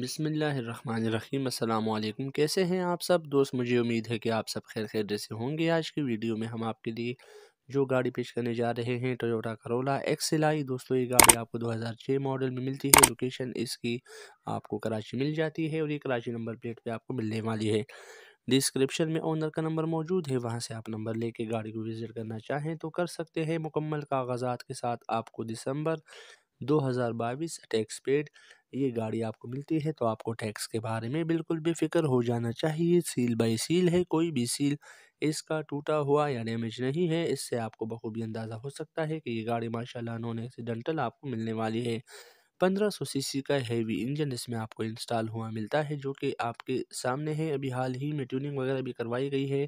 बिसमीम अल्लाम कैसे हैं आप सब दोस्त मुझे उम्मीद है कि आप सब खैर खैर से होंगे आज की वीडियो में हम आपके लिए जो गाड़ी पेश करने जा रहे हैं टोयोटा करोला आई दोस्तों ये गाड़ी आपको 2006 मॉडल में मिलती है लोकेशन इसकी आपको कराची मिल जाती है और ये कराची नंबर प्लेट पर आपको मिलने वाली है डिस्क्रिप्शन में ओनर का नंबर मौजूद है वहाँ से आप नंबर लेके गाड़ी को विज़िट करना चाहें तो कर सकते हैं मुकम्मल कागजात के साथ आपको दिसंबर 2022 टैक्स पेड ये गाड़ी आपको मिलती है तो आपको टैक्स के बारे में बिल्कुल बेफिक्र हो जाना चाहिए सील बाई सील है कोई भी सील इसका टूटा हुआ या डैमेज नहीं है इससे आपको बखूबी अंदाज़ा हो सकता है कि ये गाड़ी माशाल्लाह नॉन एक्सीडेंटल आपको मिलने वाली है पंद्रह सौ सी का हैवी इंजन इसमें आपको इंस्टॉल हुआ मिलता है जो कि आपके सामने है अभी हाल ही में ट्यूनिंग वगैरह भी करवाई गई है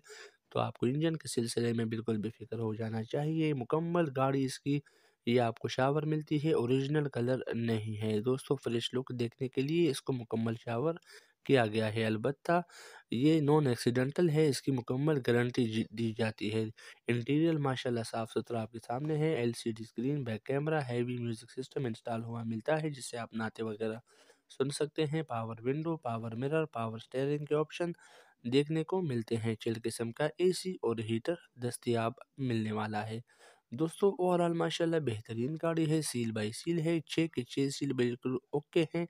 तो आपको इंजन के सिलसिले में बिल्कुल बेफिक्र हो जाना चाहिए मुकम्मल गाड़ी इसकी ये आपको शावर मिलती है ओरिजिनल कलर नहीं है दोस्तों फ्रेश लुक देखने के लिए इसको मुकम्मल शावर किया गया है अलबत् ये नॉन एक्सीडेंटल है इसकी मुकम्मल गारंटी दी जाती है इंटीरियर माशाल्लाह साफ सुथरा आपके सामने है LCD screen back camera heavy music system install हुआ मिलता है जिससे आप नाते वगैरह सुन सकते हैं power window power mirror power steering के ऑप्शन देखने को मिलते हैं चिल किस्म का ए और हीटर दस्तियाब मिलने वाला है दोस्तों ओवरऑल माशाल्लाह बेहतरीन गाड़ी है सील बाई सील है छः के छः सील बिल्कुल ओके हैं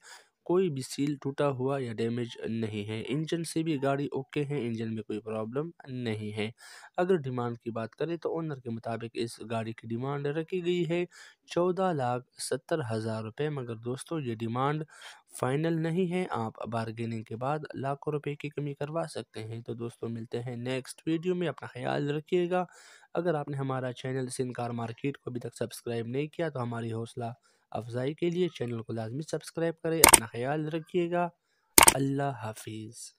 कोई भी सील टूटा हुआ या डैमेज नहीं है इंजन से भी गाड़ी ओके है इंजन में कोई प्रॉब्लम नहीं है अगर डिमांड की बात करें तो ओनर के मुताबिक इस गाड़ी की डिमांड रखी गई है चौदह लाख सत्तर हज़ार रुपये मगर दोस्तों ये डिमांड फाइनल नहीं है आप बारगेनिंग के बाद लाखों रुपये की कमी करवा सकते हैं तो दोस्तों मिलते हैं नेक्स्ट वीडियो में अपना ख्याल रखिएगा अगर आपने हमारा चैनल सिंकार मार्केट को अभी तक सब्सक्राइब नहीं किया तो हमारी हौसला अफजाई के लिए चैनल को लाजमी सब्सक्राइब करें अपना ख्याल रखिएगा अल्लाह हाफिज़